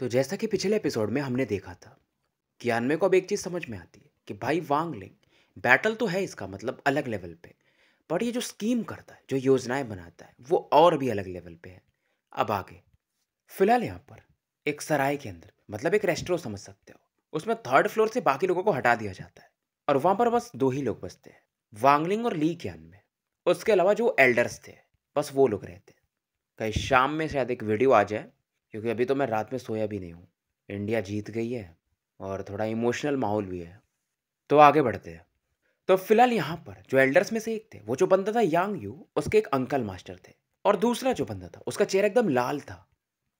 तो जैसा कि पिछले एपिसोड में हमने देखा था अनमे को अब एक चीज़ समझ में आती है कि भाई वांग लिंग बैटल तो है इसका मतलब अलग लेवल पे पर ये जो स्कीम करता है जो योजनाएं बनाता है वो और भी अलग लेवल पे है अब आगे फिलहाल यहाँ पर एक सराय के अंदर मतलब एक रेस्टोर समझ सकते हो उसमें थर्ड फ्लोर से बाकी लोगों को हटा दिया जाता है और वहाँ पर बस दो ही लोग बसते हैं वांगलिंग और ली क्यान में उसके अलावा जो एल्डर्स थे बस वो लोग रहते हैं कहीं शाम में शायद एक वीडियो आ जाए क्योंकि अभी तो मैं रात में सोया भी नहीं हूँ इंडिया जीत गई है और थोड़ा इमोशनल माहौल भी है तो आगे बढ़ते हैं तो फिलहाल यहाँ पर जो एल्डर्स में से एक थे वो जो बंदा था यांग यू उसके एक अंकल मास्टर थे और दूसरा जो बंदा था उसका चेहरा एकदम लाल था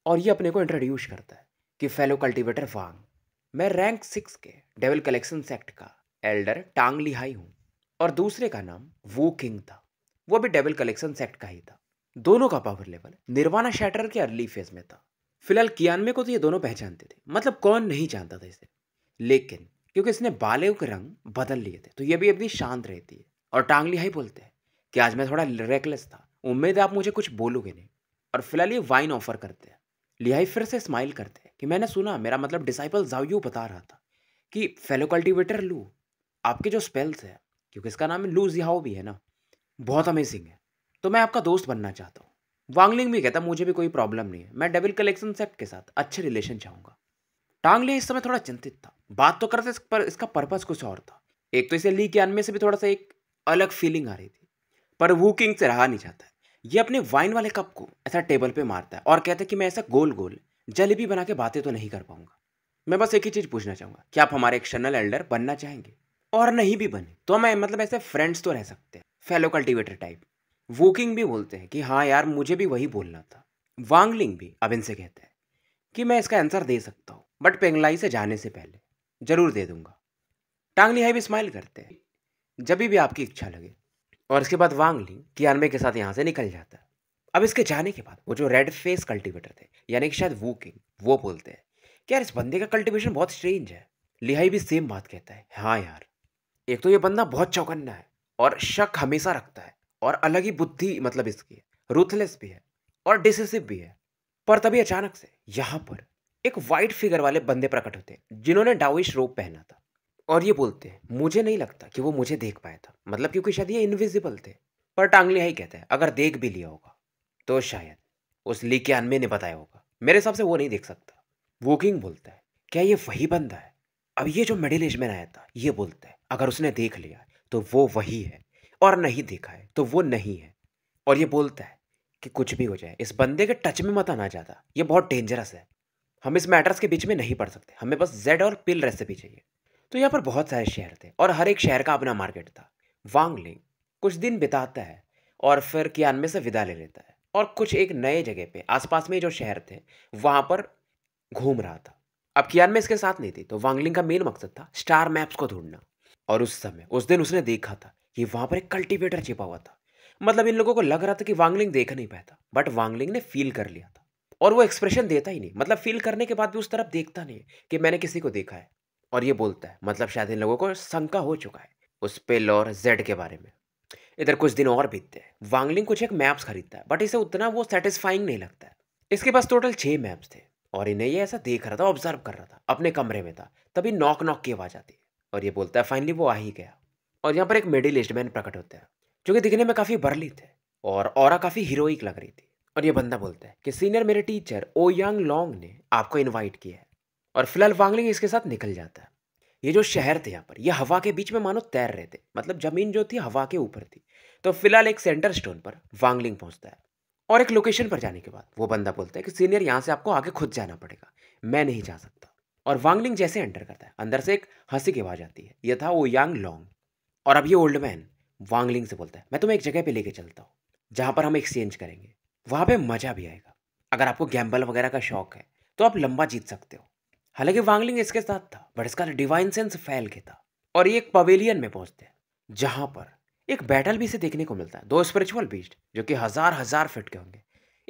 और ये अपने को इंट्रोड्यूस करता है कि फेलो कल्टिवेटर फांग मैं रैंक सिक्स के डेवल कलेक्शन सेक्ट का एल्डर टांग लिहाई हूँ और दूसरे का नाम वो किंग था वो भी डेवल कलेक्शन सेक्ट का ही था दोनों का पावर लेवल निर्वाणा शैटर के अर्ली फेज में था फिलहाल कियानवे को तो ये दोनों पहचानते थे मतलब कौन नहीं जानता था इसे लेकिन क्योंकि इसने बालों के रंग बदल लिए थे तो ये भी अपनी शांत रहती है और टांगली हाई बोलते हैं कि आज मैं थोड़ा रेकलेस था उम्मीद है आप मुझे कुछ बोलोगे नहीं और फिलहाल ये वाइन ऑफर करते हैं लिहाई फिर से स्माइल करते हैं कि मैंने सुना मेरा मतलब डिसाइपल जाऊ बता रहा था कि फेलो कल्टिवेटर लू आपके जो स्पेल्स है क्योंकि इसका नाम लू जिहाओ भी है ना बहुत अमेजिंग है तो मैं आपका दोस्त बनना चाहता हूँ वांगलिंग भी कहता मुझे भी कोई प्रॉब्लम नहीं है मैं डेविल कलेक्शन सेट के साथ अच्छे रिलेशन चाहूंगा टांगले इस समय थोड़ा चिंतित था बात तो करते पर इसका पर्पज़ कुछ और था एक तो इसे ली के अनमे से भी थोड़ा सा एक अलग फीलिंग आ रही थी पर वो किंग से रहा नहीं जाता ये अपने वाइन वाले कप को ऐसा टेबल पे मारता है और कहता है कि मैं ऐसा गोल गोल जलेबी बना के बातें तो नहीं कर पाऊंगा मैं बस एक ही चीज़ पूछना चाहूंगा क्या आप हमारे एक्सटर्नल एल्डर बनना चाहेंगे और नहीं भी बने तो मैं मतलब ऐसे फ्रेंड्स तो रह सकते हैं फेलो कल्टिवेटर टाइप वोकिंग भी बोलते हैं कि हाँ यार मुझे भी वही बोलना था वांगलिंग भी अब इनसे कहते हैं कि मैं इसका आंसर दे सकता हूँ बट पेंगलाई से जाने से पहले ज़रूर दे दूंगा टांगली हाई भी स्माइल करते हैं जब भी आपकी इच्छा लगे और इसके बाद वांगलिंग कियानवे के साथ यहाँ से निकल जाता है अब इसके जाने के बाद वो जो रेड फेस कल्टीवेटर थे यानी कि शायद वो किंग वो बोलते हैं कि यार इस बंदे का कल्टीवेशन बहुत स्ट्रेंज है लिहाई भी सेम बात कहता है हाँ यार एक तो ये बंदा बहुत चौकन्ना है और शक हमेशा रखता है और अलग ही बुद्धि मतलब इसकी है रूथलेस भी है और डिसिसिव भी है पर तभी अचानक से यहाँ पर एक वाइट फिगर वाले बंदे प्रकट होते हैं जिन्होंने डाविश रोप पहना था और ये बोलते हैं मुझे नहीं लगता कि वो मुझे देख पाया था मतलब क्योंकि शायद ये इनविजिबल थे पर टांगलिया ही कहता है अगर देख भी लिया होगा तो शायद उस ली के अनमे ने बताया होगा मेरे हिसाब से वो नहीं देख सकता वो किंग बोलता है क्या ये वही बंदा है अब ये जो मिडिल एज में आया था ये बोलता है अगर उसने देख लिया तो वो वही है और नहीं देखा है तो वो नहीं है और ये बोलता है कि कुछ भी हो जाए इस बंदे के टच में मत आना जाता ये बहुत डेंजरस है हम इस मैटर्स के बीच में नहीं पढ़ सकते हमें बस जेड और पिल रेसिपी चाहिए तो यहाँ पर बहुत सारे शहर थे और हर एक शहर का अपना मार्केट था वांगलिंग कुछ दिन बिताता है और फिर कियान में से विदा ले लेता है और कुछ एक नए जगह पे आसपास में जो शहर थे वहाँ पर घूम रहा था अब कियान में इसके साथ नहीं थी तो वांगलिंग का मेन मकसद था स्टार मैप्स को ढूंढना और उस समय उस दिन उसने देखा था कि वहाँ पर एक कल्टीवेटर छिपा हुआ था मतलब इन लोगों को लग रहा था कि वांगलिंग देख नहीं पाया था बट वांगलिंग ने फील कर लिया था और वो एक्सप्रेशन देता ही नहीं मतलब फील करने के बाद भी उस तरफ देखता नहीं कि मैंने किसी को देखा है और ये बोलता है मतलब शायद इन लोगों को शंका हो चुका है उस पेल और जेड के बारे में इधर कुछ दिन और बीतते हैं वांगलिंग कुछ एक मैप्स खरीदता है बट इसे उतना वो सेटिस्फाइंग नहीं लगता है इसके पास टोटल छः मैप्स थे और इन्हें ये ऐसा देख रहा था ऑब्जर्व कर रहा था अपने कमरे में था तभी नॉक नॉक की आवाज़ आती है और ये बोलता है फाइनली वो आ ही गया और यहाँ पर एक मिडिल एज मैन प्रकट होता है जो कि दिखने में काफ़ी बरली थे और और काफ़ी हीरोइक लग रही थी और ये बंदा बोलता है कि सीनियर मेरे टीचर ओ यांग लॉन्ग ने आपको इनवाइट किया है और फिलहाल वांगलिंग इसके साथ निकल जाता है ये जो शहर थे यहाँ पर ये हवा के बीच में मानो तैर रहे थे मतलब जमीन जो थी हवा के ऊपर थी तो फिलहाल एक सेंटर स्टोन पर वांगलिंग पहुँचता है और एक लोकेशन पर जाने के बाद वो बंदा बोलता है कि सीनियर यहाँ से आपको आगे खुद जाना पड़ेगा मैं नहीं जा सकता और वांगलिंग जैसे एंटर करता है अंदर से एक हंसी की आवाज़ आती है यह था ओ यांग लॉन्ग और अब ये ओल्ड मैन वांगलिंग से बोलता है मैं तुम्हें एक जगह पे लेके चलता हूँ जहाँ पर हम एक्सचेंज करेंगे वहाँ पे मज़ा भी आएगा अगर आपको गैम्बल वगैरह का शौक है तो आप लंबा जीत सकते हो हालांकि वांगलिंग इसके साथ था बट इसका डिवाइन सेंस फैल गया था और ये एक पवेलियन में पहुंचते हैं जहाँ पर एक बैटल भी इसे देखने को मिलता है दो स्पिरिचुअल बीस्ट जो कि हज़ार हज़ार फिट के होंगे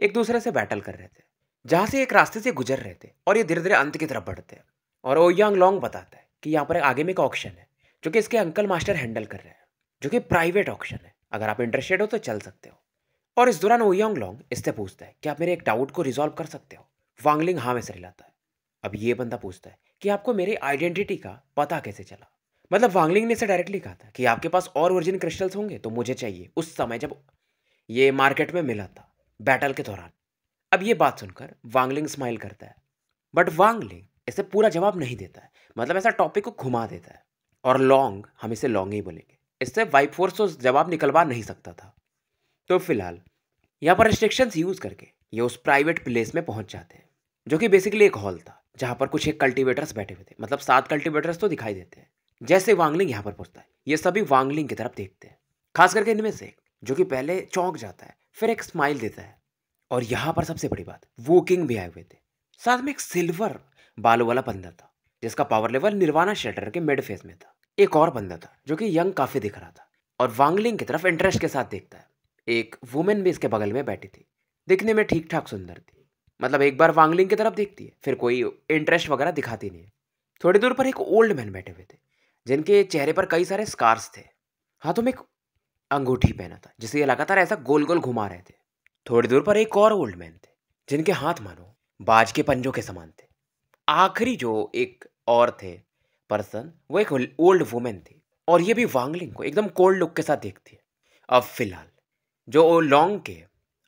एक दूसरे से बैटल कर रहे थे जहाँ से एक रास्ते से गुजर रहे थे और ये धीरे धीरे अंत की तरफ बढ़ते हैं और ओ यांग लॉन्ग बताता है कि यहाँ पर आगे में एक ऑप्शन है जो कि इसके अंकल मास्टर हैंडल कर रहे हैं जो कि प्राइवेट ऑप्शन है अगर आप इंटरेस्टेड हो तो चल सकते हो और इस दौरान ओयोंग लॉन्ग इससे पूछता है कि आप मेरे एक डाउट को रिजॉल्व कर सकते हो वांगलिंग हाँ में से लाता है अब ये बंदा पूछता है कि आपको मेरी आइडेंटिटी का पता कैसे चला मतलब वांगलिंग ने इसे डायरेक्टली कहा था कि आपके पास और ओरिजिन क्रिस्टल्स होंगे तो मुझे चाहिए उस समय जब ये मार्केट में मिला था बैटल के दौरान अब ये बात सुनकर वांगलिंग स्माइल करता है बट वांगलिंग इसे पूरा जवाब नहीं देता है मतलब ऐसा टॉपिक को घुमा देता है और लॉन्ग हम इसे लॉन्ग ही बोलेंगे इससे वाई फोर्स तो जवाब निकलवा नहीं सकता था तो फिलहाल यहाँ पर रिस्ट्रिक्शंस यूज़ करके ये उस प्राइवेट प्लेस में पहुंच जाते हैं जो कि बेसिकली एक हॉल था जहाँ पर कुछ एक कल्टीवेटर्स बैठे हुए थे मतलब सात कल्टीवेटर्स तो दिखाई देते हैं जैसे वांगलिंग यहाँ पर पहुंचता है ये सभी वांगलिंग की तरफ देखते हैं खास करके इनमें से जो कि पहले चौंक जाता है फिर एक स्माइल देता है और यहाँ पर सबसे बड़ी बात वो किंग भी आए हुए थे साथ में एक सिल्वर बालों वाला बंदर था जिसका पावर लेवल निर्वाणा शेटर के मिड फेज में था एक और बंदा था जो कि यंग काफ़ी दिख रहा था और वांगलिंग की तरफ इंटरेस्ट के साथ देखता है एक वुमेन भी इसके बगल में बैठी थी दिखने में ठीक ठाक सुंदर थी मतलब एक बार वांगलिंग की तरफ देखती है फिर कोई इंटरेस्ट वगैरह दिखाती नहीं है थोड़ी दूर पर एक ओल्ड मैन बैठे हुए थे जिनके चेहरे पर कई सारे स्कार्स थे हाथों में एक अंगूठी पहना था जिसे ये लगातार ऐसा गोल गोल घुमा रहे थे थोड़ी दूर पर एक और ओल्ड मैन थे जिनके हाथ मानो बाज के पंजों के समान थे आखिरी जो एक और थे पर्सन वो एक ओल्ड वुमेन थी और ये भी वांगलिंग को एकदम कोल्ड लुक के साथ देखती है अब फिलहाल जो लॉन्ग के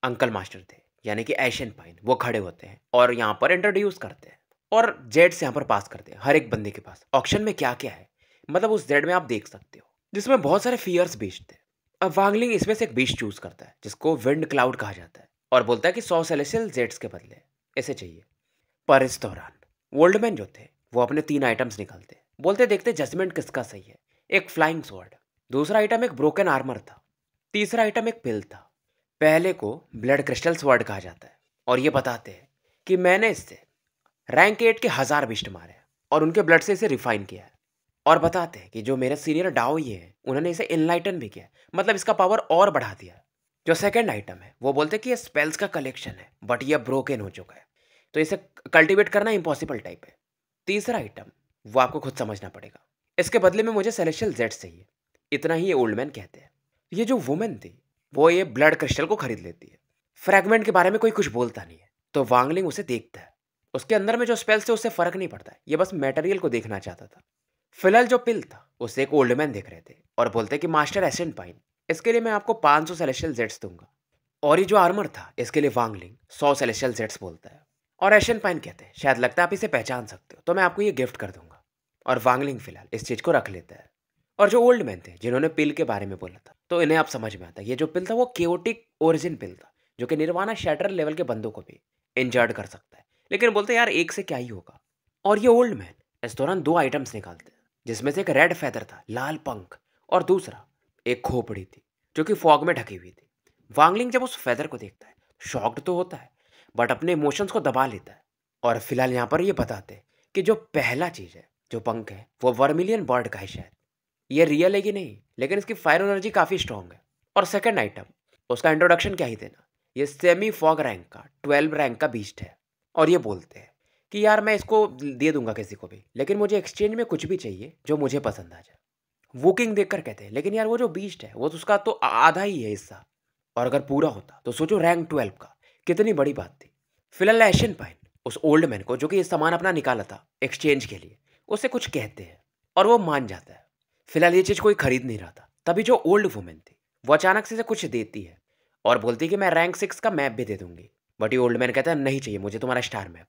अंकल मास्टर थे यानी कि एशियन पाइन वो खड़े होते हैं और यहाँ पर इंट्रोड्यूस करते हैं और जेड से यहाँ पर पास करते हैं हर एक बंदे के पास ऑप्शन में क्या क्या है मतलब उस जेड में आप देख सकते हो जिसमें बहुत सारे फियर्स बेचते हैं अब वांगलिंग इसमें से एक बीच चूज करता है जिसको विंड क्लाउड कहा जाता है और बोलता है कि सौ सेलेसियल जेड्स के बदले ऐसे चाहिए पर इस दौरान ओल्ड मैन जो थे वो अपने तीन आइटम्स निकालते बोलते देखते जजमेंट किसका सही है एक फ्लाइंग स्वॉर्ड दूसरा आइटम एक ब्रोकन आर्मर था तीसरा आइटम एक पिल था पहले को ब्लड क्रिस्टल स्वॉर्ड कहा जाता है और ये बताते हैं कि मैंने इससे रैंक एट के हज़ार बिस्ट मारे और उनके ब्लड से इसे रिफाइन किया है और बताते हैं कि जो मेरे सीनियर डाओ ये है उन्होंने इसे इनलाइटन भी किया मतलब इसका पावर और बढ़ा दिया जो सेकेंड आइटम है वो बोलते हैं कि ये स्पेल्स का कलेक्शन है बट ये ब्रोकन हो चुका है तो इसे कल्टिवेट करना इम्पॉसिबल टाइप है तीसरा आइटम वो आपको खुद समझना पड़ेगा इसके बदले में मुझे सेलेशियल जेड चाहिए इतना ही ये ओल्ड मैन कहते हैं ये जो वुमेन थी वो ये ब्लड क्रिस्टल को खरीद लेती है फ्रेगमेंट के बारे में कोई कुछ बोलता नहीं है तो वांगलिंग उसे देखता है उसके अंदर में जो स्पेल्स से उससे फर्क नहीं पड़ता ये बस मेटेरियल को देखना चाहता था फिलहाल जो पिल था उसे एक ओल्ड मैन देख रहे थे और बोलते कि मास्टर एसेंट पाइन इसके लिए मैं आपको 500 सेलेशियल जेट्स दूंगा और ये जो आर्मर था इसके लिए वांगलिंग 100 सेलेशियल जेट्स बोलता है और एशियन पाइन कहते हैं शायद लगता है आप इसे पहचान सकते हो तो मैं आपको ये गिफ्ट कर दूंगा और वांगलिंग फिलहाल इस चीज़ को रख लेता है और जो ओल्ड मैन थे जिन्होंने पिल के बारे में बोला था तो इन्हें आप समझ में आता है ये जो पिल था वो केओटिक ओरिजिन पिल था जो कि निर्वाणा शेटर लेवल के बंदों को भी इंजर्ड कर सकता है लेकिन बोलते यार एक से क्या ही होगा और ये ओल्ड मैन इस दौरान दो आइटम्स निकालते हैं जिसमें से एक रेड फैदर था लाल पंख और दूसरा एक खोपड़ी थी जो कि फॉग में ढकी हुई थी वांगलिंग जब उस फैदर को देखता है शॉक्ड तो होता है बट अपने इमोशंस को दबा लेता है और फिलहाल यहाँ पर ये बताते हैं कि जो पहला चीज़ है जो पंख है वो वर्मिलियन बर्ड का है शायद ये रियल है कि नहीं लेकिन इसकी फायर एनर्जी काफ़ी स्ट्रॉन्ग है और सेकेंड आइटम उसका इंट्रोडक्शन क्या ही देना ये सेमी फॉग रैंक का ट्वेल्व रैंक का बीस्ट है और ये बोलते हैं कि यार मैं इसको दे दूंगा किसी को भी लेकिन मुझे एक्सचेंज में कुछ भी चाहिए जो मुझे पसंद आ जाए वुकिंग कर कहते हैं लेकिन यार वो जो बीस्ट है वो तो उसका तो आधा ही है हिस्सा और अगर पूरा होता तो सोचो रैंक ट्वेल्व का कितनी बड़ी बात थी फिलहाल एशियन पाइन उस ओल्ड मैन को जो कि ये सामान अपना निकाला था एक्सचेंज के लिए उसे कुछ कहते हैं और वो मान जाता है फिलहाल ये चीज़ कोई खरीद नहीं रहा था तभी जो ओल्ड वुमेन थी वो अचानक से कुछ देती है और बोलती है कि मैं रैंक सिक्स का मैप भी दे दूंगी बट ये ओल्ड मैन कहता है नहीं चाहिए मुझे तुम्हारा स्टार मैप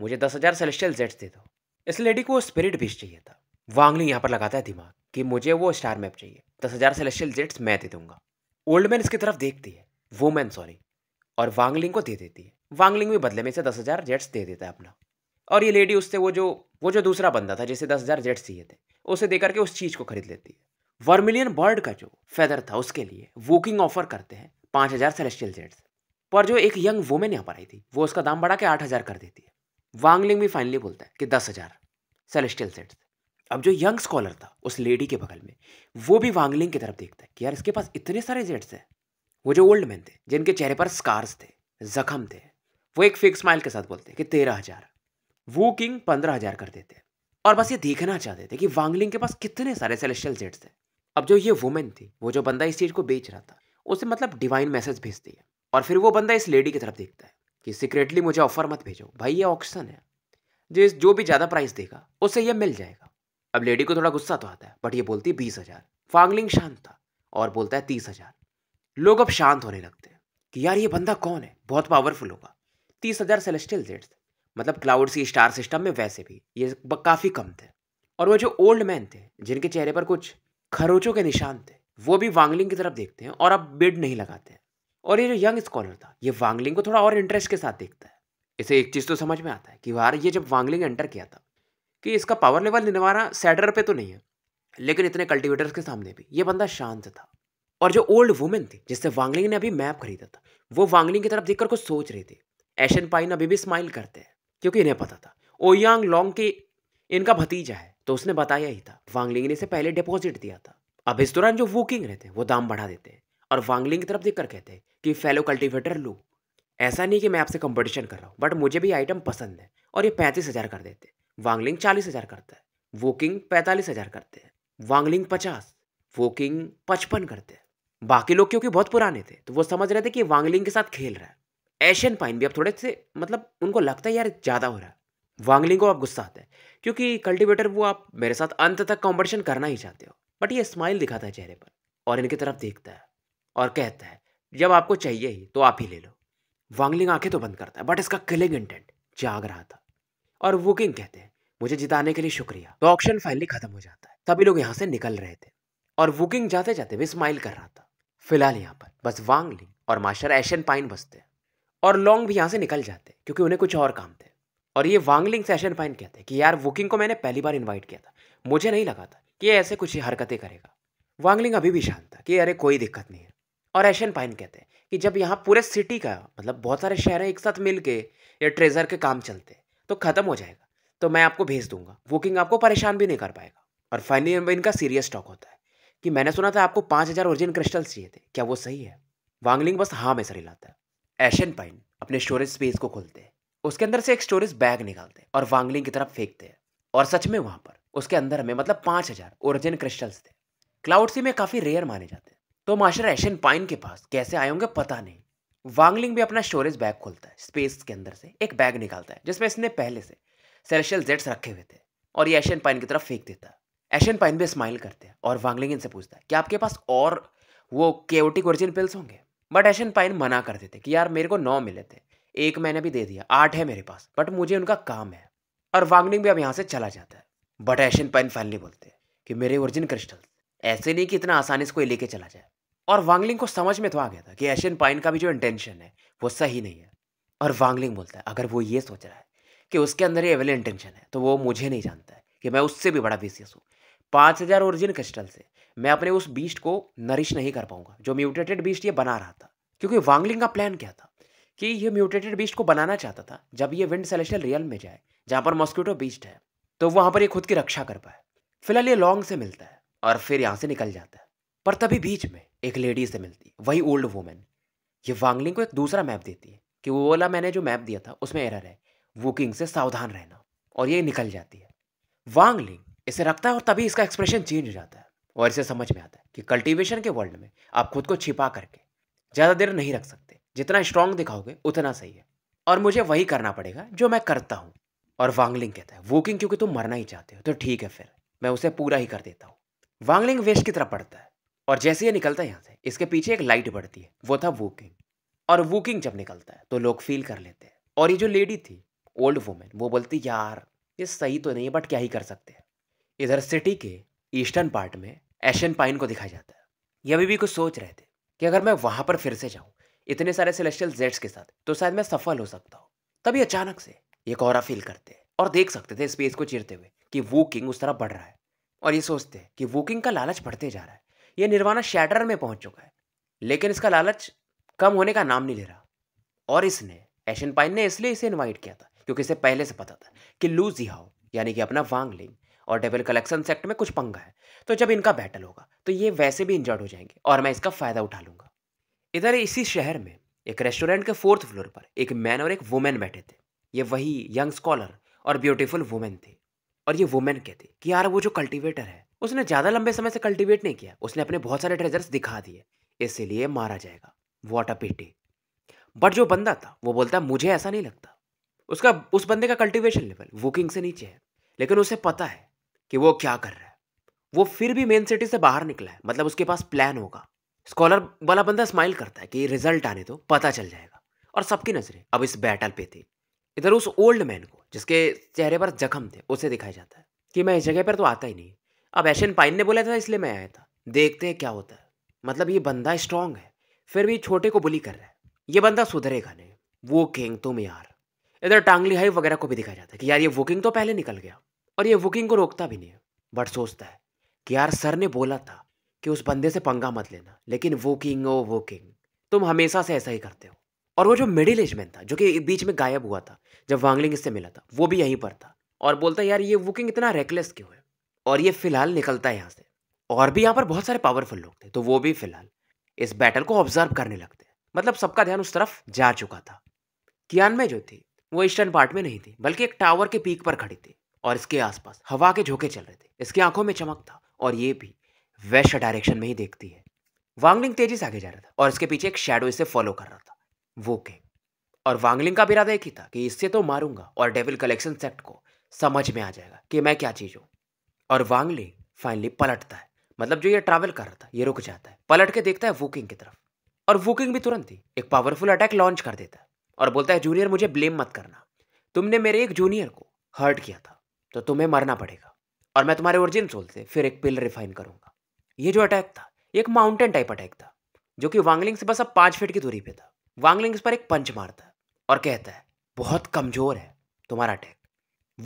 मुझे दस हज़ार सेलेस्टियल जेट्स दे दो इस लेडी को वो स्पिरिट भी चाहिए था वांगली यहाँ पर लगाता है दिमाग कि मुझे वो स्टार मैप चाहिए दस हज़ार सेलेस्टियल जेट्स मैं दे दूंगा ओल्ड मैन इसकी तरफ देखती है वुमेन सॉरी और वांगलिंग को दे देती है वांगलिंग भी बदले में से दस हज़ार जेट्स दे देता है अपना और ये लेडी उससे वो जो वो जो दूसरा बंदा था जिसे दस हज़ार जेट्स चाहिए थे उसे देकर के उस चीज़ को खरीद लेती है वर्मिलियन बर्ड का जो फेदर था उसके लिए वोकिंग ऑफर करते हैं पाँच हज़ार सेलेस्टियल जेट्स पर जो एक यंग वुमेन यहाँ पर आई थी वो उसका दाम बढ़ा के आठ हज़ार कर देती है वांगलिंग भी फाइनली बोलता है कि दस हज़ार सेलेस्टियल जेट्स अब जो यंग स्कॉलर था उस लेडी के बगल में वो भी वांगलिंग की तरफ देखता है कि यार इसके पास इतने सारे जेट्स हैं वो जो ओल्ड मैन थे जिनके चेहरे पर स्कार्स थे जख्म थे वो एक फेक स्माइल के साथ बोलते हैं कि तेरह हजार वो किंग पंद्रह हजार कर देते हैं और बस ये देखना चाहते थे कि वांगलिंग के पास कितने सारे सेलेशल जेट्स थे अब जो ये वुमेन थी वो जो बंदा इस चीज को बेच रहा था उसे मतलब डिवाइन मैसेज भेजती है और फिर वो बंदा इस लेडी की तरफ देखता है कि सीक्रेटली मुझे ऑफर मत भेजो भाई ये ऑप्शन है जिस जो भी ज़्यादा प्राइस देगा उसे यह मिल जाएगा अब लेडी को थोड़ा गुस्सा तो आता है बट ये बोलती है बीस हज़ार फांगलिंग शांत था और बोलता है तीस हज़ार लोग अब शांत होने लगते हैं कि यार ये बंदा कौन है बहुत पावरफुल होगा तीस हज़ार सेलेस्टियल जेट्स मतलब क्लाउड सी स्टार सिस्टम में वैसे भी ये काफ़ी कम थे और वो जो ओल्ड मैन थे जिनके चेहरे पर कुछ खरोचों के निशान थे वो भी वांगलिंग की तरफ देखते हैं और अब बिड नहीं लगाते हैं और ये जो यंग स्कॉलर था ये वांगलिंग को थोड़ा और इंटरेस्ट के साथ देखता है इसे एक चीज़ तो समझ में आता है कि यार ये जब वांगलिंग एंटर किया था कि इसका पावर लेवल निवारा सैडर पे तो नहीं है लेकिन इतने कल्टीवेटर्स के सामने भी ये बंदा शांत था और जो ओल्ड वुमेन थी जिससे वांगलिंग ने अभी मैप खरीदा था वो वांगलिंग की तरफ देखकर कुछ सोच रही थी एशन पाइन अभी भी स्माइल करते हैं क्योंकि इन्हें पता था ओयांग लॉन्ग की इनका भतीजा है तो उसने बताया ही था वांगलिंग ने इसे पहले डिपॉजिट दिया था अब इस दौरान जो वोकिंग रहते हैं वो दाम बढ़ा देते हैं और वांगलिंग की तरफ देख कर कहते हैं कि फेलो कल्टिवेटर लू ऐसा नहीं कि मैं आपसे कंपटीशन कर रहा हूँ बट मुझे भी आइटम पसंद है और ये पैंतीस हज़ार कर देते हैं वांगलिंग चालीस हज़ार करता है वोकिंग पैंतालीस हज़ार करते हैं वांगलिंग पचास वोकिंग पचपन करते हैं बाकी लोग क्योंकि बहुत पुराने थे तो वो समझ रहे थे कि वांगलिंग के साथ खेल रहा है एशियन पाइन भी अब थोड़े से मतलब उनको लगता है यार ज़्यादा हो रहा है वांगलिंग को आप गुस्सा आता है क्योंकि कल्टीवेटर वो आप मेरे साथ अंत तक कॉम्पिटिशन करना ही चाहते हो बट ये स्माइल दिखाता है चेहरे पर और इनकी तरफ देखता है और कहता है जब आपको चाहिए ही तो आप ही ले लो वांगलिंग आंखें तो बंद करता है बट इसका किलिंग इंटेंट जाग रहा था और वुकिंग कहते हैं मुझे जिताने के लिए शुक्रिया तो ऑप्शन फाइनली खत्म हो जाता है तभी लोग यहाँ से निकल रहे थे और वुकिंग जाते जाते भी स्माइल कर रहा था फिलहाल यहाँ पर बस वांगलिंग और मास्टर एशियन पाइन बसते हैं और लॉन्ग भी यहाँ से निकल जाते क्योंकि उन्हें कुछ और काम थे और ये वांगलिंग सेशन पाइन कहते हैं कि यार वुकिंग को मैंने पहली बार इन्वाइट किया था मुझे नहीं लगा था कि ये ऐसे कुछ हरकतें करेगा वांगलिंग अभी भी शांत था कि अरे कोई दिक्कत नहीं है और एशन पाइन कहते हैं कि जब यहाँ पूरे सिटी का मतलब बहुत सारे शहर एक साथ मिल के या ट्रेजर के काम चलते तो ख़त्म हो जाएगा तो मैं आपको भेज दूंगा वुकिंग आपको परेशान भी नहीं कर पाएगा और फाइनली इनका सीरियस टॉक होता है कि मैंने सुना था आपको पाँच हज़ार ओरिजिन क्रिस्टल्स चाहिए थे क्या वो सही है वांगलिंग बस हाँ में सर हिलाता है एशन पाइन अपने स्टोरेज स्पेस को खोलते हैं उसके अंदर से एक स्टोरेज बैग निकालते हैं और वांगलिंग की तरफ फेंकते हैं और सच में वहां पर उसके अंदर हमें मतलब पांच हजार ओरिजिन क्रिस्टल्स थे सी में काफी रेयर माने जाते हैं तो मास्टर एशन पाइन के पास कैसे आए होंगे पता नहीं वांगलिंग भी अपना स्टोरेज बैग खोलता है स्पेस के अंदर से एक बैग निकालता है जिसमें इसने पहले से सेलेशियल जेट्स रखे हुए थे और ये एशियन पाइन की तरफ फेंक देता है एशियन पाइन भी स्माइल करते हैं और वांगलिंग इनसे पूछता है क्या आपके पास और वो केओटिक ओरिजिन पिल्स होंगे बट एशन पाइन मना करते थे कि यार मेरे को नौ मिले थे एक मैंने भी दे दिया आठ है मेरे पास बट मुझे उनका काम है और वांगनिंग भी अब यहाँ से चला जाता है बट एशन पाइन फाइनली बोलते हैं कि मेरे ओरिजिन क्रिस्टल ऐसे नहीं कि इतना आसानी से कोई लेके चला जाए और वांगलिंग को समझ में तो आ गया था कि एशियन पाइन का भी जो इंटेंशन है वो सही नहीं है और वांगलिंग बोलता है अगर वो ये सोच रहा है कि उसके अंदर ये एवेल इंटेंशन है तो वो मुझे नहीं जानता है कि मैं उससे भी बड़ा बिजियस हूँ पाँच हज़ार ओरिजिन क्रिस्टल से मैं अपने उस बीस्ट को नरिश नहीं कर पाऊंगा जो म्यूटेटेड बीस्ट ये बना रहा था क्योंकि वांगलिंग का प्लान क्या था कि ये म्यूटेटेड बीस्ट को बनाना चाहता था जब ये विंड सेलेशियल रियल में जाए जहाँ पर मॉस्किटो बीस्ट है तो वहाँ पर ये खुद की रक्षा कर पाए फिलहाल ये लॉन्ग से मिलता है और फिर यहाँ से निकल जाता है पर तभी बीच में एक लेडी से मिलती है वही ओल्ड वुमेन ये वांगलिंग को एक दूसरा मैप देती है कि वो वाला मैंने जो मैप दिया था उसमें एरर है वुकिंग से सावधान रहना और ये निकल जाती है वांगलिंग इसे रखता है और तभी इसका एक्सप्रेशन चेंज हो जाता है और इसे समझ में आता है कि कल्टीवेशन के वर्ल्ड में आप खुद को छिपा करके ज़्यादा देर नहीं रख सकते जितना स्ट्रांग दिखाओगे उतना सही है और मुझे वही करना पड़ेगा जो मैं करता हूँ और वांगलिंग कहता है वोकिंग क्योंकि तुम मरना ही चाहते हो तो ठीक है फिर मैं उसे पूरा ही कर देता हूँ वांगलिंग वेस्ट की तरफ पड़ता है और जैसे ही निकलता है यहाँ से इसके पीछे एक लाइट बढ़ती है वो था वोकिंग और वोकिंग जब निकलता है तो लोग फील कर लेते हैं और ये जो लेडी थी ओल्ड वुमेन वो बोलती यार ये सही तो नहीं है बट क्या ही कर सकते हैं इधर सिटी के ईस्टर्न पार्ट में एशियन पाइन को दिखाया जाता है ये अभी भी कुछ सोच रहे थे कि अगर मैं वहां पर फिर से जाऊँ इतने सारे सेलेस्टियल जेट्स के साथ तो शायद मैं सफल हो सकता हूँ तभी अचानक से एक और फील करते हैं और देख सकते थे स्पेस को चिरते हुए कि वो किंग उस तरह बढ़ रहा है और ये सोचते हैं कि वो किंग का लालच बढ़ते जा रहा है ये निर्वाणा शैटर में पहुंच चुका है लेकिन इसका लालच कम होने का नाम नहीं ले रहा और इसने एशियन पाइन ने इसलिए इसे इन्वाइट किया था क्योंकि इसे पहले से पता था कि लू जिहाओ यानी कि अपना वांगलिंग और डेविल कलेक्शन सेक्ट में कुछ पंगा है तो जब इनका बैटल होगा तो ये वैसे भी इंजर्ड हो जाएंगे और मैं इसका फ़ायदा उठा लूंगा इधर इसी शहर में एक रेस्टोरेंट के फोर्थ फ्लोर पर एक मैन और एक वुमेन बैठे थे ये वही यंग स्कॉलर और ब्यूटीफुल वुमेन थे और ये वुमेन कहते कि यार वो जो कल्टीवेटर है उसने ज़्यादा लंबे समय से कल्टीवेट नहीं किया उसने अपने बहुत सारे ट्रेजर्स दिखा दिए इसीलिए मारा जाएगा वॉट अ पीटी बट जो बंदा था वो बोलता मुझे ऐसा नहीं लगता उसका उस बंदे का कल्टीवेशन लेवल वुकिंग से नीचे है लेकिन उसे पता है कि वो क्या कर रहा है वो फिर भी मेन सिटी से बाहर निकला है मतलब उसके पास प्लान होगा स्कॉलर वाला बंदा स्माइल करता है कि रिजल्ट आने तो पता चल जाएगा और सबकी नजरें अब इस बैटल पे थी इधर उस ओल्ड मैन को जिसके चेहरे पर जख्म थे उसे दिखाया जाता है कि मैं इस जगह पर तो आता ही नहीं अब एशन पाइन ने बोला था इसलिए मैं आया था देखते हैं क्या होता है मतलब ये बंदा स्ट्रांग है फिर भी छोटे को बुली कर रहा है ये बंदा सुधरेगा नहीं वो किंग तुम यार इधर टांगली हाई वगैरह को भी दिखाया जाता है कि यार ये वोकिंग तो पहले निकल गया और ये बुकिंग को रोकता भी नहीं है बट सोचता है कि यार सर ने बोला था कि उस बंदे से पंगा मत लेना लेकिन वोकिंग ओ वोकिंग तुम हमेशा से ऐसा ही करते हो और वो जो मिडिल एज मैन था जो कि बीच में गायब हुआ था जब वांगलिंग इससे मिला था वो भी यहीं पर था और बोलता है यार ये वुकिंग इतना रेकलेस क्यों है और ये फिलहाल निकलता है यहाँ से और भी यहाँ पर बहुत सारे पावरफुल लोग थे तो वो भी फिलहाल इस बैटल को ऑब्जर्व करने लगते हैं मतलब सबका ध्यान उस तरफ जा चुका था कियान में जो थी वो ईस्टर्न पार्ट में नहीं थी बल्कि एक टावर के पीक पर खड़ी थी और इसके आसपास हवा के झोंके चल रहे थे इसकी आंखों में चमक था और ये भी वेस्ट डायरेक्शन में ही देखती है वांगलिंग तेजी से आगे जा रहा था और इसके पीछे एक शेडो इसे फॉलो कर रहा था वो किंग और वांगलिंग का भी इरादा एक ही था कि इससे तो मारूंगा और डेविल कलेक्शन सेक्ट को समझ में आ जाएगा कि मैं क्या चीज़ हूं और वांगलिंग फाइनली पलटता है मतलब जो ये ट्रैवल कर रहा था ये रुक जाता है पलट के देखता है वुकिंग की तरफ और वुकिंग भी तुरंत ही एक पावरफुल अटैक लॉन्च कर देता है और बोलता है जूनियर मुझे ब्लेम मत करना तुमने मेरे एक जूनियर को हर्ट किया था तो तुम्हें मरना पड़ेगा और मैं तुम्हारे ओरिजिन सोल से फिर एक पिल रिफाइन करूंगा ये जो अटैक था एक माउंटेन टाइप अटैक था जो कि वांगलिंग से बस अब पांच फीट की दूरी पे था वांगलिंग इस पर एक पंच मारता है और कहता है बहुत कमजोर है तुम्हारा अटैक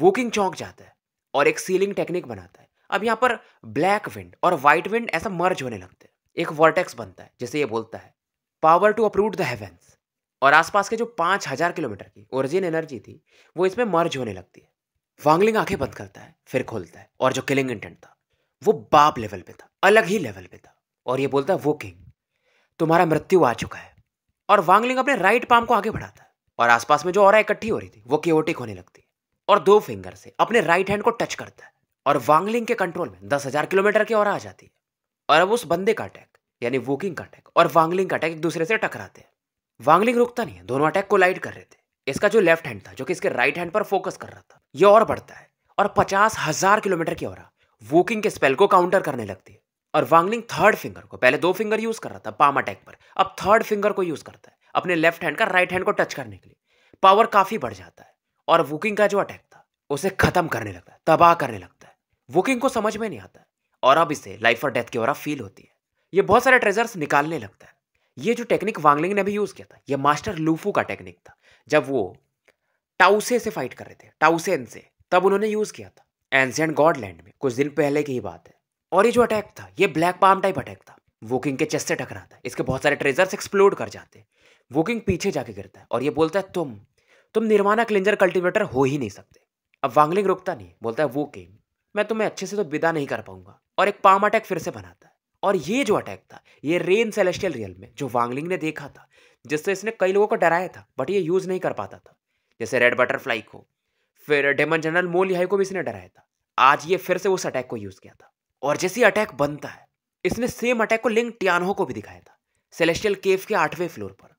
वोकिंग चौंक जाता है और एक सीलिंग टेक्निक बनाता है अब यहाँ पर ब्लैक विंड और व्हाइट विंड ऐसा मर्ज होने लगते हैं एक वर्टेक्स बनता है जैसे ये बोलता है power to uproot the heavens और आसपास के जो पांच हजार किलोमीटर की ओरिजिन एनर्जी थी वो इसमें मर्ज होने लगती है वांगलिंग आंखें बंद करता है फिर खोलता है और जो किलिंग इंटेंट था वो बाप लेवल पे था अलग ही लेवल पे था और ये बोलता है वो किंग तुम्हारा मृत्यु आ चुका है और वांगलिंग अपने राइट पाम को आगे बढ़ाता है और आसपास में जो और इकट्ठी हो रही थी वो केओटिक होने लगती है और दो फिंगर से अपने राइट हैंड को टच करता है और वांगलिंग के कंट्रोल में दस हजार किलोमीटर की और आ जाती है और अब उस बंदे का अटैक यानी वोकिंग का अटैक और वांगलिंग का अटैक एक दूसरे से टकराते हैं वांगलिंग रुकता नहीं है दोनों अटैक को लाइट कर रहे थे इसका जो लेफ्ट हैंड था जो कि इसके राइट हैंड पर फोकस कर रहा था ये और बढ़ता है और पचास हजार किलोमीटर की और वोकिंग के स्पेल को काउंटर करने लगती है और वांगलिंग थर्ड फिंगर को पहले दो फिंगर यूज कर रहा था पाम अटैक पर अब थर्ड फिंगर को यूज करता है अपने लेफ्ट हैंड का राइट हैंड को टच करने के लिए पावर काफी बढ़ जाता है और वुकिंग का जो अटैक था उसे खत्म करने लगता है तबाह करने लगता है वुकिंग को समझ में नहीं आता और अब इसे लाइफ और डेथ की ओर फील होती है ये बहुत सारे ट्रेजर्स निकालने लगता है ये जो टेक्निक वांगलिंग ने भी यूज किया था ये मास्टर लूफू का टेक्निक था जब वो टाउसे से फाइट कर रहे थे टाउसेन से तब उन्होंने यूज़ किया था एंसेंट गॉडलैंड में कुछ दिन पहले की ही बात है और ये जो अटैक था ये ब्लैक पाम टाइप अटैक था वो किंग के चेस्ट से टकरा था इसके बहुत सारे ट्रेजर्स एक्सप्लोड कर जाते वो किंग पीछे जाके गिरता है और ये बोलता है तुम तुम निर्माणा क्लिंजर कल्टिवेटर हो ही नहीं सकते अब वांगलिंग रुकता नहीं बोलता है वो किंग मैं तुम्हें अच्छे से तो विदा नहीं कर पाऊंगा और एक पाम अटैक फिर से बनाता है और ये जो अटैक था ये रेन सेलेस्टियल रियल में जो वांगलिंग ने देखा था जिससे इसने कई लोगों को डराया था बट ये यूज़ नहीं कर पाता था जैसे रेड बटरफ्लाई को फिर डेमन जनरल मोलिहाई को भी इसने डराया था आज ये फिर से उस अटैक को यूज़ किया था और जैसे अटैक बनता है इसने सेम अटैक को लिंग टियानो को भी दिखाया था सेलेस्टियल केव के आठवें फ्लोर पर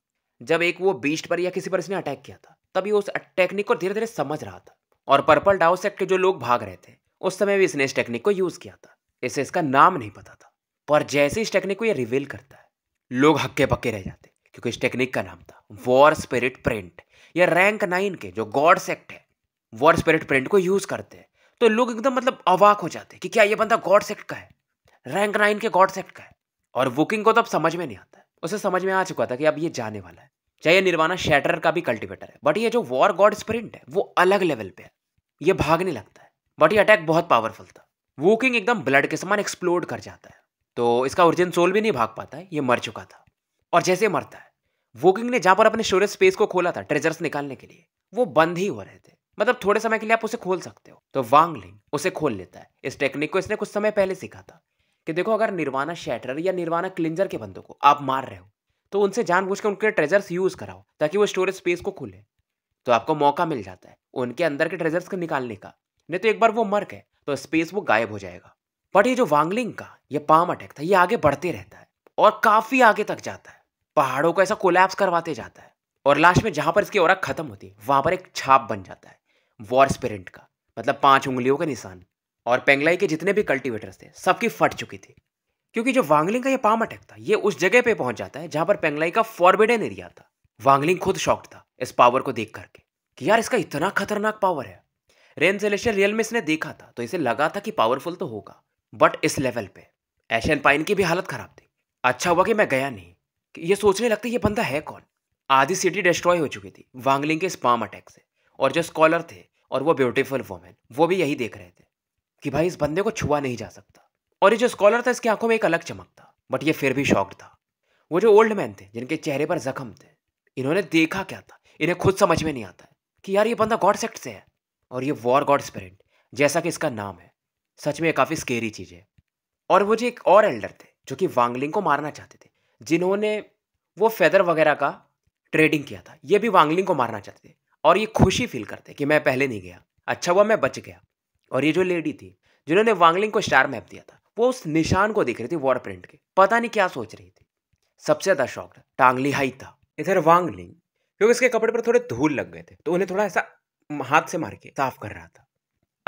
जब एक वो बीस्ट पर या किसी पर इसने अटैक किया था तब ये उस टेक्निक को धीरे धीरे समझ रहा था और पर्पल डाउ सेक्ट के जो लोग भाग रहे थे उस समय भी इसने इस टेक्निक को यूज़ किया था इसे इसका नाम नहीं पता था पर जैसे इस टेक्निक को ये रिवील करता है लोग हक्के पक्के रह जाते क्योंकि इस टेक्निक का नाम था वॉर स्पिरिट प्रिंट या रैंक नाइन के जो गॉड सेक्ट है वॉर स्पिरिट प्रिंट को यूज करते हैं तो लोग एकदम मतलब अवाक हो जाते हैं कि क्या ये बंदा गॉड सेक्ट का है रैंक नाइन के गॉड सेक्ट का है और वुकिंग को तो अब समझ में नहीं आता उसे समझ में आ चुका था कि अब ये जाने वाला है चाहे ये निर्वाणा शैटर का भी कल्टिवेटर है बट ये जो वॉर गॉड स्प्रिंट है वो अलग लेवल पे है ये भागने लगता है बट ये अटैक बहुत पावरफुल था वोकिंग एकदम ब्लड के समान एक्सप्लोड कर जाता है तो इसका ओरिजिन सोल भी नहीं भाग पाता है ये मर चुका था और जैसे मरता है वोकिंग ने जहां पर अपने स्टोरेज स्पेस को खोला था ट्रेजर्स निकालने के लिए वो बंद ही हो रहे थे मतलब थोड़े समय के लिए आप उसे खोल सकते हो तो वांग लिंग उसे खोल लेता है इस टेक्निक को इसने कुछ समय पहले सीखा था कि देखो अगर निर्वाणा शैटर या निर्वाणा क्लिंजर के बंदों को आप मार रहे हो तो उनसे जानबूझ उनके ट्रेजर्स यूज कराओ ताकि वो स्टोरेज स्पेस को खुले तो आपको मौका मिल जाता है उनके अंदर के ट्रेजर्स को निकालने का नहीं तो एक बार वो मर गए तो स्पेस वो गायब हो जाएगा बट ये जो वांगलिंग का ये पाम अटैक था ये आगे बढ़ते रहता है और काफी आगे तक जाता है पहाड़ों को ऐसा कोलैप्स करवाते जाता है और लास्ट में जहां पर इसकी और खत्म होती है वहां पर एक छाप बन जाता है वॉर स्पिरिट का मतलब पांच उंगलियों का निशान और पेंगलाई के जितने भी कल्टिवेटर्स थे सबकी फट चुकी थी क्योंकि जो वांगलिंग का ये पाम अटैक था ये उस जगह पे पहुंच जाता है जहां पर पेंगलाई का फॉरबिडन एरिया था वांगलिंग खुद शॉक्ड था इस पावर को देख करके कि यार इसका इतना खतरनाक पावर है रेन सेलेशियल रियल में इसने देखा था तो इसे लगा था कि पावरफुल तो होगा बट इस लेवल पे एशियन पाइन की भी हालत खराब थी अच्छा हुआ कि मैं गया नहीं ये सोचने लगते ये बंदा है कौन आधी सिटी डिस्ट्रॉय हो चुकी थी वांगलिंग के स्पाम अटैक से और जो स्कॉलर थे और वो ब्यूटीफुल वोमेन वो भी यही देख रहे थे कि भाई इस बंदे को छुआ नहीं जा सकता और ये जो स्कॉलर था इसकी आंखों में एक अलग चमक था बट ये फिर भी शॉक्ड था वो जो ओल्ड मैन थे जिनके चेहरे पर जख्म थे इन्होंने देखा क्या था इन्हें खुद समझ में नहीं आता है कि यार ये बंदा गॉड सेक्ट से है और ये वॉर गॉड स्पिरिट जैसा कि इसका नाम है सच में काफ़ी स्केरी चीज़ है और वो जो एक और एल्डर थे जो कि वांगलिंग को मारना चाहते थे जिन्होंने वो फेदर वगैरह का ट्रेडिंग किया था ये भी वांगलिंग को मारना चाहते थे और ये खुशी फील करते कि मैं पहले नहीं गया अच्छा हुआ मैं बच गया और ये जो लेडी थी जिन्होंने वांगलिंग को स्टार मैप दिया था वो उस निशान को देख रही थी वॉर प्रिंट के पता नहीं क्या सोच रही थी सबसे ज़्यादा शॉक टांगली हाई था इधर वांगलिंग क्योंकि उसके कपड़े पर थोड़े धूल लग गए थे तो उन्हें थोड़ा ऐसा हाथ से मार के साफ कर रहा था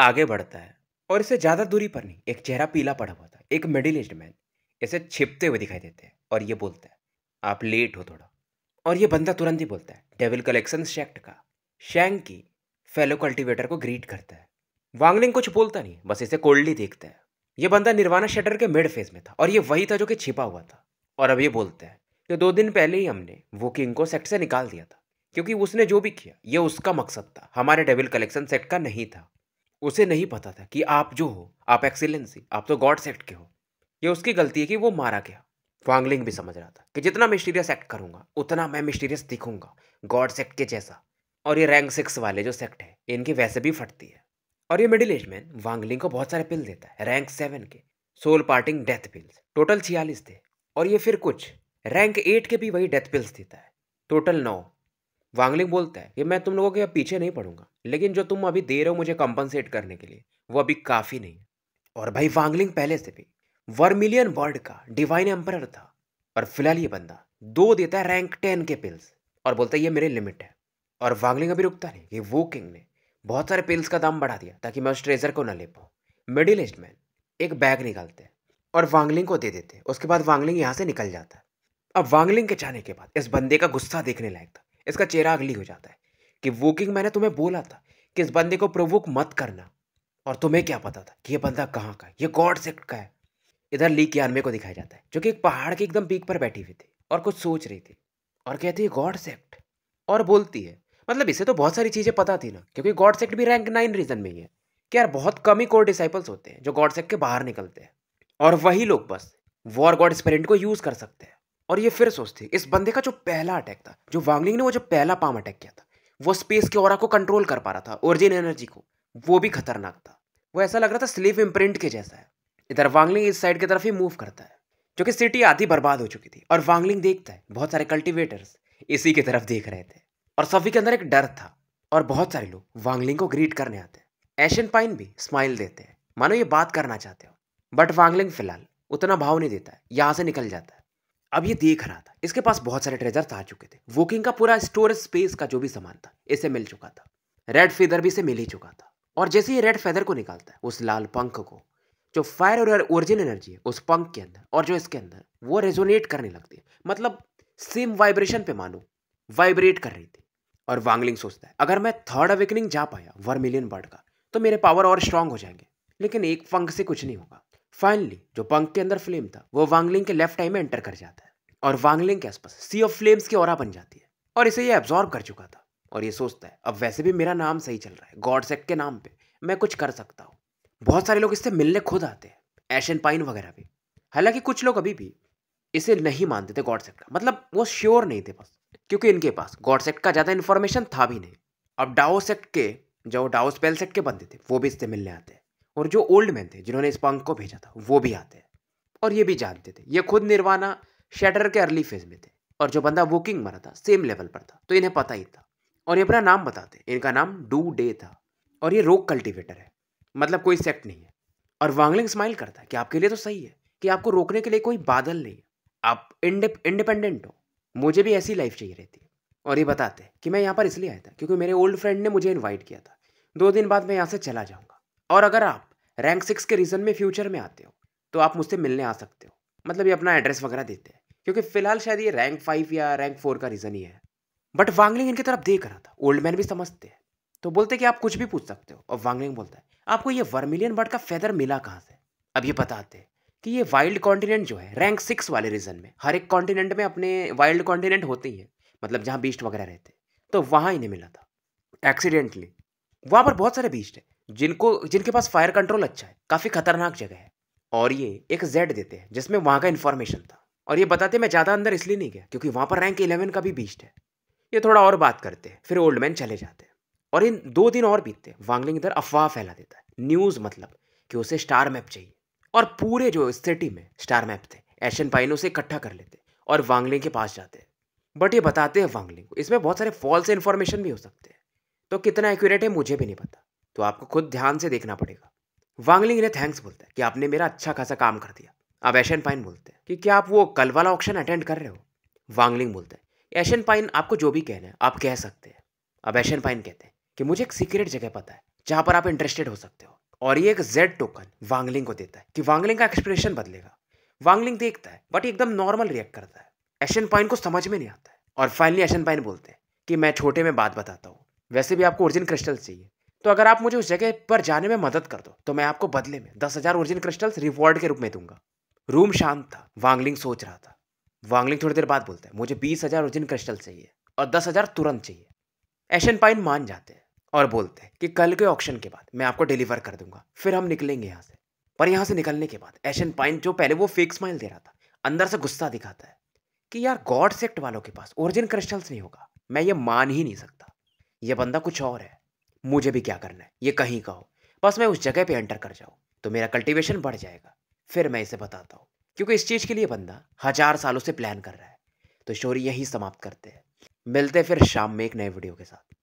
आगे बढ़ता है और इसे ज़्यादा दूरी पर नहीं एक चेहरा पीला पड़ा हुआ था एक मिडिल एज मैन इसे छिपते हुए दिखाई देते हैं और ये बोलता है आप लेट हो थोड़ा और ये बंदा तुरंत ही बोलता है डेविल कलेक्शन शेक्ट का की फेलो कल्टीवेटर को ग्रीट करता है वांगलिंग कुछ बोलता नहीं बस इसे कोल्डली देखता है ये बंदा निर्वाणा शटर के मिड फेज में था और ये वही था जो कि छिपा हुआ था और अब ये बोलता है कि दो दिन पहले ही हमने वो किंग को सेट से निकाल दिया था क्योंकि उसने जो भी किया ये उसका मकसद था हमारे डेविल कलेक्शन सेट का नहीं था उसे नहीं पता था कि आप जो हो आप एक्सीलेंसी आप तो गॉड सेट के हो ये उसकी गलती है कि वो मारा गया वांगलिंग भी समझ रहा था कि जितना मिस्टीरियस एक्ट करूंगा उतना मैं मिस्टीरियस दिखूंगा गॉड सेक्ट के जैसा और ये रैंक सिक्स वाले जो सेक्ट है इनकी वैसे भी फटती है और ये मिडिल एज मैन वांगलिंग को बहुत सारे पिल देता है रैंक सेवन के soul parting death pills total छियालीस थे और ये फिर कुछ रैंक एट के भी वही डेथ पिल्स देता है टोटल नौ वांगलिंग बोलता है कि मैं तुम लोगों के पीछे नहीं पड़ूंगा लेकिन जो तुम अभी दे रहे हो मुझे कंपनसेट करने के लिए वो अभी काफ़ी नहीं है और भाई वांगलिंग पहले से भी वर्मिलियन वर्ड का डिवाइन एम्पर था और फिलहाल ये बंदा दो देता है रैंक टेन के पिल्स और बोलता है ये मेरे लिमिट है और वांगलिंग अभी रुकता नहीं ये वो किंग ने बहुत सारे पिल्स का दाम बढ़ा दिया ताकि मैं उस ट्रेजर को ना ले पाऊँ मिडिल ईस्ट मैन एक बैग निकालते हैं और वांगलिंग को दे देते हैं उसके बाद वांगलिंग यहाँ से निकल जाता है अब वांगलिंग के जाने के बाद इस बंदे का गुस्सा देखने लायक था इसका चेहरा अगली हो जाता है कि वो किंग मैंने तुम्हें बोला था कि इस बंदे को प्रोवोक मत करना और तुम्हें क्या पता था कि ये बंदा कहाँ का है ये गॉड सेक्ट का है इधर ली क्यानवे को दिखाया जाता है जो कि एक पहाड़ के एकदम पीक पर बैठी हुई थी और कुछ सोच रही थी और कहती है गॉड सेक्ट और बोलती है मतलब इसे तो बहुत सारी चीज़ें पता थी ना क्योंकि गॉड सेक्ट भी रैंक नाइन रीजन में ही है कि यार बहुत कम ही कोर डिसाइपल्स होते हैं जो गॉड सेक्ट के बाहर निकलते हैं और वही लोग बस वॉर गॉड स्पेरेंट को यूज़ कर सकते हैं और ये फिर सोचती इस बंदे का जो पहला अटैक था जो वांगलिंग ने वो जो पहला पाम अटैक किया था वो स्पेस के ओरा को कंट्रोल कर पा रहा था ओरिजिन एनर्जी को वो भी खतरनाक था वो ऐसा लग रहा था स्लीव इम्प्रिंट के जैसा है इधर वांगलिंग इस साइड की तरफ ही मूव करता है क्योंकि सिटी आधी बर्बाद हो चुकी थी और वांगलिंग देखता है बहुत सारे कल्टिवेटर्स इसी की तरफ देख रहे थे और सभी के अंदर एक डर था और बहुत सारे लोग वांगलिंग को ग्रीट करने आते हैं एशियन पाइन भी स्माइल देते हैं मानो ये बात करना चाहते हो बट वांगलिंग फिलहाल उतना भाव नहीं देता है यहाँ से निकल जाता है अब ये देख रहा था इसके पास बहुत सारे ट्रेजर्स आ चुके थे वोकिंग का पूरा स्टोरेज स्पेस का जो भी सामान था इसे मिल चुका था रेड फेदर भी इसे मिल ही चुका था और जैसे ही रेड फेदर को निकालता है उस लाल पंख को जो फायर और ओरिजिन एनर्जी है उस पंख के अंदर और जो इसके अंदर वो रेजोनेट करने लगती है मतलब सेम वाइब्रेशन पे मानो वाइब्रेट कर रही थी और वांगलिंग सोचता है अगर मैं थर्ड अवेकनिंग जा पाया वर्मिलियन बर्ड का तो मेरे पावर और स्ट्रांग हो जाएंगे लेकिन एक पंख से कुछ नहीं होगा फाइनली जो पंख के अंदर फ्लेम था वो वांगलिंग के लेफ्ट आई में एंटर कर जाता है और वांगलिंग के आसपास सी ऑफ फ्लेम्स की और बन जाती है और इसे ये एब्जॉर्ब कर चुका था और ये सोचता है अब वैसे भी मेरा नाम सही चल रहा है गॉड के नाम पे मैं कुछ कर सकता हूँ बहुत सारे लोग इससे मिलने खुद आते हैं एशन पाइन वगैरह भी हालांकि कुछ लोग अभी भी इसे नहीं मानते थे सेक्ट का मतलब वो श्योर नहीं थे बस क्योंकि इनके पास गॉड सेक्ट का ज़्यादा इन्फॉर्मेशन था भी नहीं अब डाओ सेक्ट के जो डाओ स्पेल सेक्ट के बंदे थे वो भी इससे मिलने आते हैं और जो ओल्ड मैन थे जिन्होंने इस पंख को भेजा था वो भी आते हैं और ये भी जानते थे ये खुद निर्वाणा शेटर के अर्ली फेज में थे और जो बंदा वोकिंग मरा था सेम लेवल पर था तो इन्हें पता ही था और ये अपना नाम बताते इनका नाम डू डे था और ये रोग कल्टिवेटर है मतलब कोई सेक्ट नहीं है और वांगलिंग स्माइल करता है कि आपके लिए तो सही है कि आपको रोकने के लिए कोई बादल नहीं है आप इंडिपेंडेंट हो मुझे भी ऐसी लाइफ चाहिए रहती है और ये बताते हैं कि मैं यहाँ पर इसलिए आया था क्योंकि मेरे ओल्ड फ्रेंड ने मुझे इन्वाइट किया था दो दिन बाद मैं यहाँ से चला जाऊँगा और अगर आप रैंक सिक्स के रीज़न में फ्यूचर में आते हो तो आप मुझसे मिलने आ सकते हो मतलब ये अपना एड्रेस वगैरह देते हैं क्योंकि फिलहाल शायद ये रैंक फाइव या रैंक फोर का रीज़न ही है बट वांगलिंग इनकी तरफ देख रहा था ओल्ड मैन भी समझते हैं तो बोलते कि आप कुछ भी पूछ सकते हो और वांगलिंग बोलता है आपको ये वर्मिलियन बर्ड का फेदर मिला कहाँ से अब ये बताते हैं कि ये वाइल्ड कॉन्टिनेंट जो है रैंक सिक्स वाले रीजन में हर एक कॉन्टिनेंट में अपने वाइल्ड कॉन्टिनेंट होते ही हैं मतलब जहाँ बीस्ट वगैरह रहते हैं तो वहाँ इन्हें मिला था एक्सीडेंटली वहाँ पर बहुत सारे बीस्ट हैं जिनको जिनके पास फायर कंट्रोल अच्छा है काफ़ी खतरनाक जगह है और ये एक जेड देते हैं जिसमें वहाँ का इन्फॉर्मेशन था और ये बताते मैं ज़्यादा अंदर इसलिए नहीं गया क्योंकि वहाँ पर रैंक इलेवन का भी बीस्ट है ये थोड़ा और बात करते हैं फिर ओल्ड मैन चले जाते हैं और इन दो दिन और बीतते हैं वांगलिंग इधर अफवाह फैला देता है न्यूज़ मतलब कि उसे स्टार मैप चाहिए और पूरे जो सिटी में स्टार मैप थे एशियन पाइनों से इकट्ठा कर लेते और वांगलिंग के पास जाते हैं बट ये बताते हैं वांगलिंग को इसमें बहुत सारे फॉल्स इन्फॉर्मेशन भी हो सकते हैं तो कितना एक्यूरेट है मुझे भी नहीं पता तो आपको खुद ध्यान से देखना पड़ेगा वांगलिंग इन्हें थैंक्स बोलता है कि आपने मेरा अच्छा खासा काम कर दिया अब एशियन पाइन बोलते हैं कि क्या आप वो कल वाला ऑप्शन अटेंड कर रहे हो वांगलिंग बोलते हैं एशियन पाइन आपको जो भी कहना है आप कह सकते हैं अब एशियन पाइन कहते हैं कि मुझे एक सीक्रेट जगह पता है जहां पर आप इंटरेस्टेड हो सकते हो और ये एक जेड टोकन वांगलिंग को देता है कि वांगलिंग का एक्सप्रेशन बदलेगा वांगलिंग देखता है बट एकदम नॉर्मल रिएक्ट करता है एशन पाइन को समझ में नहीं आता है और फाइनली एशन पाइन बोलते हैं कि मैं छोटे में बात बताता हूँ वैसे भी आपको ओरिजिन क्रिस्टल चाहिए तो अगर आप मुझे उस जगह पर जाने में मदद कर दो तो मैं आपको बदले में दस हजार ओरिजिन क्रिस्टल्स रिवॉर्ड के रूप में दूंगा रूम शांत था वांगलिंग सोच रहा था वांगलिंग थोड़ी देर बाद बोलता है मुझे बीस हजार ओरिजिन क्रिस्टल चाहिए और दस हजार तुरंत चाहिए एशन पाइन मान जाते हैं और बोलते कि कल के ऑप्शन के बाद मैं आपको डिलीवर कर दूंगा फिर हम निकलेंगे यहाँ से पर यहाँ से निकलने के बाद एशन पाइन जो पहले वो फेक स्माइल दे रहा था अंदर से गुस्सा दिखाता है कि यार गॉड सेक्ट वालों के पास ओरिजिन क्रिस्टल्स नहीं होगा मैं ये मान ही नहीं सकता ये बंदा कुछ और है मुझे भी क्या करना है ये कहीं का हो बस मैं उस जगह पे एंटर कर जाऊँ तो मेरा कल्टिवेशन बढ़ जाएगा फिर मैं इसे बताता हूँ क्योंकि इस चीज़ के लिए बंदा हजार सालों से प्लान कर रहा है तो शोरी यही समाप्त करते हैं मिलते हैं फिर शाम में एक नए वीडियो के साथ